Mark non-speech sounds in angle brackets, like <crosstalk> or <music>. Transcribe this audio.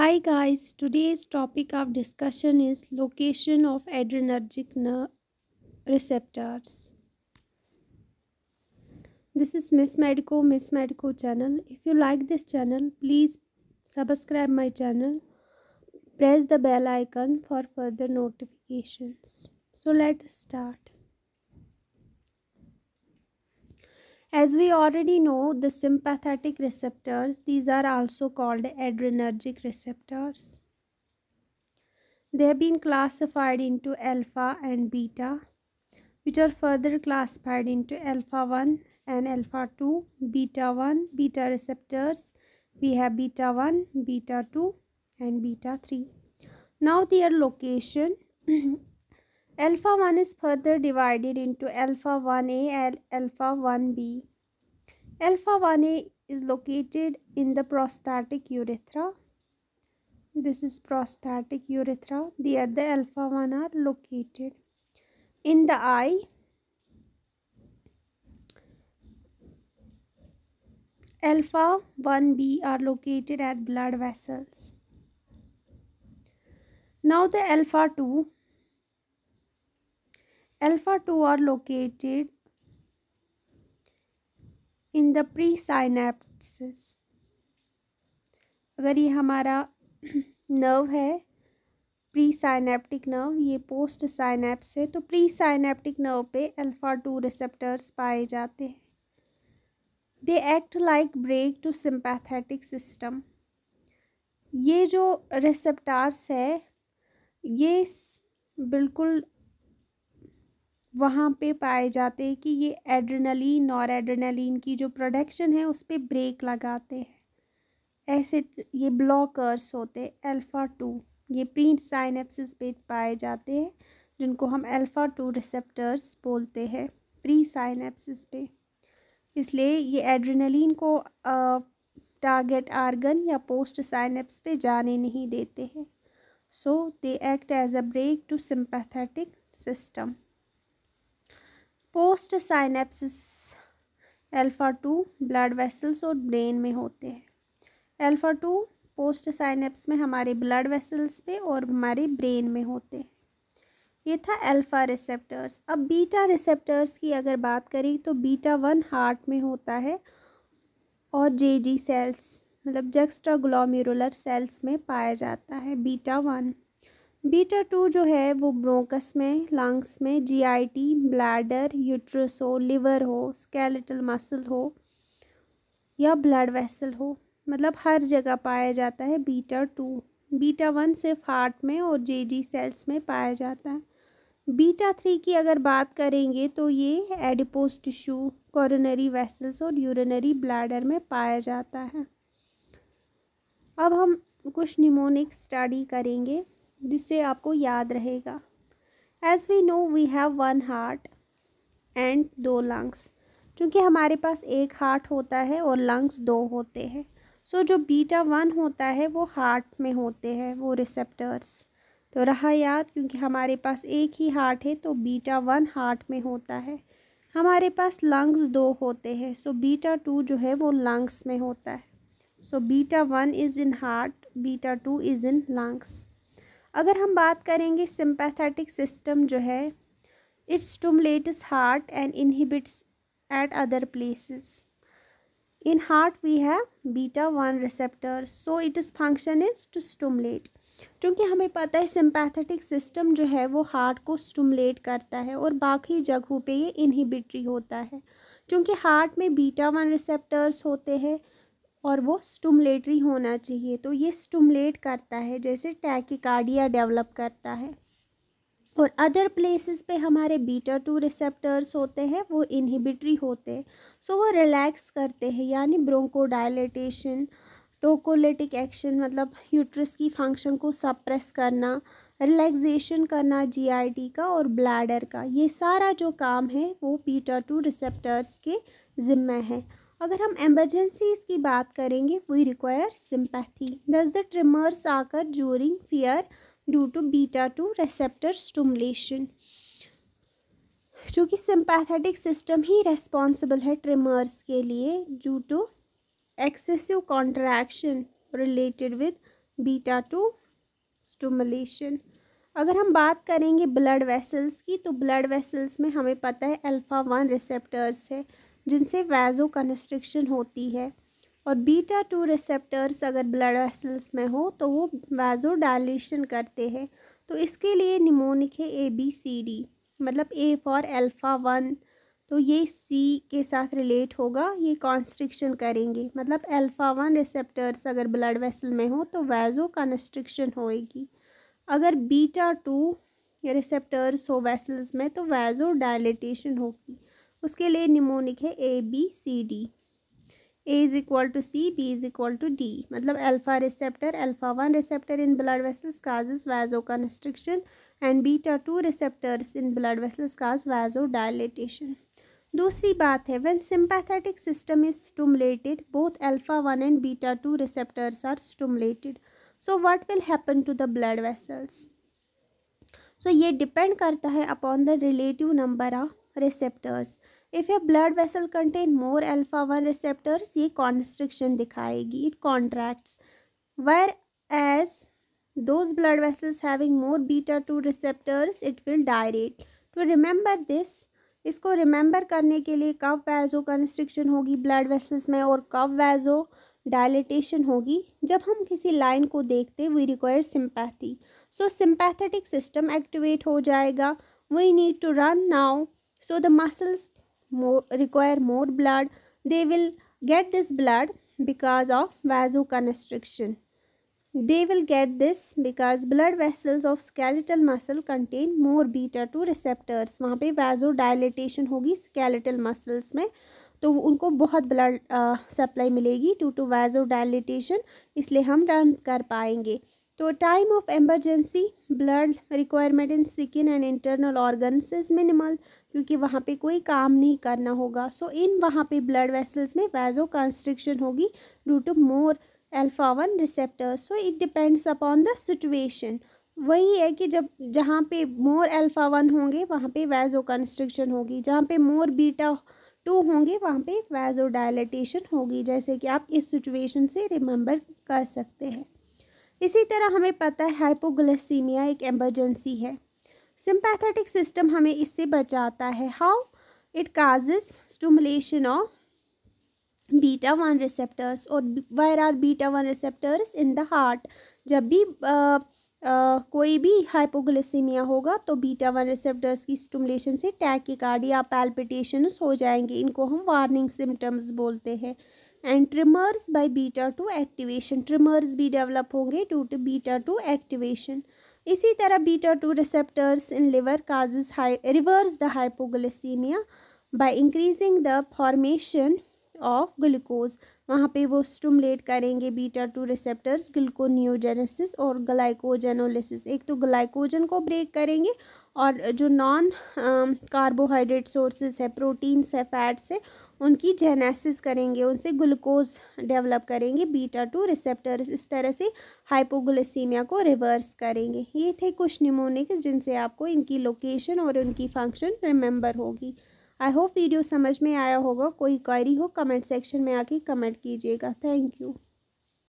Hi guys, today's topic of discussion is location of adrenergic receptors. This is Miss Medico, Miss Medico channel. If you like this channel, please subscribe my channel. Press the bell icon for further notifications. So let's start. As we already know, the sympathetic receptors, these are also called adrenergic receptors. They have been classified into alpha and beta, which are further classified into alpha 1 and alpha 2, beta 1, beta receptors. We have beta 1, beta 2 and beta 3. Now their location <clears throat> Alpha 1 is further divided into alpha 1a and alpha 1b. Alpha 1a is located in the prostatic urethra. This is prostatic urethra. There the alpha 1 are located. In the eye, alpha 1b are located at blood vessels. Now the alpha 2 Alpha 2 are located in the pre synapsis अगर ये हमारा nerve <clears throat> है pre synaptic nerve ये post synapse है तो pre synaptic nerve पे alpha two receptors पाए जाते हैं they act like brake to sympathetic system ये जो रिसेप्टार्स है ये बिल्कुल वहाँ पे पाए जाते हैं कि ये एड्रेनलिन और एड्रेनलिन की जो प्रोडक्शन है उस पर ब्रेक लगाते हैं ऐसे ये ब्लॉकर्स होते हैं अल्फ़ा टू ये प्री साइनेप्सिस पे पाए जाते हैं जिनको हम अल्फ़ा टू रिसेप्टर्स बोलते हैं प्री साइनेप्सिस पे इसलिए ये एड्रेनलिन को टारगेट आर्गन या पोस्ट साइनेप्स पे जाने नहीं देते हैं so they act as a brake to sympathetic system post synapsis alpha two blood vessels और ब्रेन में होते हैं एल्फ़ा टू पोस्ट साइनेप्स में हमारे ब्लड वेसल्स पे और हमारे ब्रेन में होते हैं ये था अल्फ़ा रिसेप्टर्स अब बीटा रिसेप्टर्स की अगर बात करें तो बीटा वन हार्ट में होता है और जे जी सेल्स मतलब जक्स्ट्रा ग्लोमेरुलर सेल्स में पाया जाता है बीटा वन बीटा टू जो है वो ब्रोंकस में लंग्स में जीआईटी, ब्लैडर यूट्रस हो लिवर हो स्केलेटल मसल हो या ब्लड वेसल हो मतलब हर जगह पाया जाता है बीटा टू बीटा वन सिर्फ हार्ट में और जेजी सेल्स में पाया जाता है बीटा थ्री की अगर बात करेंगे तो ये एडिपोस टिश्यू कॉरनरी वेसल्स और यूरिनरी ब्लैडर में पाया जाता है अब हम कुछ निमोनिक स्टडी करेंगे जिससे आपको याद रहेगा as we know we have one heart and दो लंग्स क्योंकि हमारे पास एक हार्ट होता है और लंग्स दो होते हैं सो so, जो बीटा वन होता है वो हार्ट में होते हैं वो रिसेप्टर्स तो रहा याद क्योंकि हमारे पास एक ही हार्ट है तो बीटा वन हार्ट में होता है हमारे पास लंग्स दो होते हैं सो बीटा टू जो है वो लंग्स में होता है so beta one is in heart beta two is in lungs अगर हम बात करेंगे सिंपैथेटिक सिस्टम जो है it's stimulates heart and inhibits at other places in heart we have beta one receptor so it function is to stimulate stimulate क्योंकि हमें पता है सिंपैथेटिक सिस्टम जो है वो हार्ट को स्टमलेट करता है और बाकी जगहों पे ये इनहिबिटरी होता है क्योंकि हार्ट में बीटा वन रिसेप्टर्स होते हैं और वो स्टूमलेटरी होना चाहिए तो ये स्टूमलेट करता है जैसे टैकिकार्डिया डेवलप करता है और अदर प्लेसेस पे हमारे बीटा टू रिसेप्टर्स होते हैं वो इनहिबिटरी होते हैं सो वो रिलैक्स करते हैं यानी ब्रोंकोडाइलेटेशन टोकोलेटिक एक्शन मतलब यूट्रस की फंक्शन को सप्रेस करना रिलैक्सेशन करना जीआईटी का और ब्लैडर का ये सारा जो काम है वो बीटा टू रिसेप्टर्स के ज़िम्मे है अगर हम एमरजेंसीज की बात करेंगे we require sympathy thus the tremors occur during fear due to beta two receptor stimulation चूँकि सिंपैथेटिक सिस्टम ही रेस्पॉन्सिबल है ट्रिमर्स के लिए due to excessive contraction related with beta two stimulation अगर हम बात करेंगे ब्लड वेसल्स की तो ब्लड वेसल्स में हमें पता है अल्फ़ा वन रिसेप्टर्स है जिनसे वैजो कंस्ट्रिक्शन होती है और बीटा टू रिसेप्टर्स अगर ब्लड वेसल्स में हो तो वो वैजो डायलेशन करते हैं तो इसके लिए निमोनिक है ए बी सी डी मतलब ए फॉर एल्फ़ा वन तो ये सी के साथ रिलेट होगा ये कॉन्स्ट्रिक्शन करेंगे मतलब एल्फ़ा वन रिसेप्टर्स अगर ब्लड वेसल में हो तो वैजो कॉन्स्ट्रिक्शन होएगी अगर बीटा टू रिसेप्टर्स हो वेसल्स में तो वैजो डायलिटेशन होगी उसके लिए निमोनिक है A B C D A is equal to C B is equal to D मतलब alpha receptor alpha one receptor in blood vessels causes vasoconstriction and beta two receptors in blood vessels cause vasodilatation दूसरी बात है when sympathetic system is stimulated both alpha one and beta two receptors are stimulated so what will happen to the blood vessels so ये depend करता है upon the relative number of receptors if your blood vessel contain more alpha one receptors ये constriction दिखाएगी it contracts whereas those blood vessels having more beta two receptors it will dilate to remember this इसको remember करने के लिए कब वैजो vasoconstriction होगी blood vessels में और कब वैजो डायलिटेशन होगी जब हम किसी लाइन को देखते we require sympathy so sympathetic system activate हो जाएगा we need to run now so the muscles more, require more blood they will get this blood because of vasoconstriction they will get this because blood vessels of skeletal muscle contain more beta 2 receptors wahan pe vasodilation hogi skeletal muscles mein to unko bahut blood uh, supply milegi due to vasodilation isliye hum run kar payenge तो time of emergency blood requirement in skin and internal organs is minimal क्योंकि वहाँ पे कोई काम नहीं करना होगा सो इन वहाँ पे ब्लड वेसल्स में वैजो कंस्ट्रिक्शन होगी due to more alpha one receptor so it depends upon the situation वही है कि जब जहाँ पे मोर अल्फा वन होंगे वहाँ पे वैजो कंस्ट्रिक्शन होगी जहाँ पे मोर बीटा टू होंगे वहाँ पे वैजो डायलेटेशन होगी जैसे कि आप इस सिचुएशन से रिमेंबर कर सकते हैं इसी तरह हमें पता है हाइपोग्लाइसीमिया एक एमरजेंसी है सिंपैथेटिक सिस्टम हमें इससे बचाता है how it causes stimulation of beta one receptors और where are beta one receptors in the heart जब भी आ, आ, कोई भी हाइपोग्लिसेमिया होगा तो बीटा वन रिसेप्टर्स की स्टूमुलेशन से टैकिकार्डिया पैल्पिटेशन हो जाएंगे इनको हम वार्निंग सिम्टम्स बोलते हैं and tremors by beta two activation tremors भी डेवलप होंगे due to beta two activation इसी तरह beta two receptors in liver causes high reverse the hypoglycaemia by increasing the formation of glucose वहाँ पे वो stimulate करेंगे बीटा टू रिसेप्टर्स ग्लूकोनियोजेनेसिस और glycogenolysis एक तो ग्लाइकोजन को ब्रेक करेंगे और जो नॉन कार्बोहाइड्रेट सोर्सेज है प्रोटीन्स है फैट्स है उनकी जेनेसिस करेंगे उनसे ग्लूकोज डेवलप करेंगे बीटा टू रिसेप्टर इस तरह से हाइपोग्लिसीमिया को रिवर्स करेंगे ये थे कुछ निमोनिक्स जिनसे आपको इनकी लोकेशन और उनकी फंक्शन रिमेंबर होगी आई होप वीडियो समझ में आया होगा कोई क्वारी हो कमेंट सेक्शन में आके कमेंट कीजिएगा थैंक यू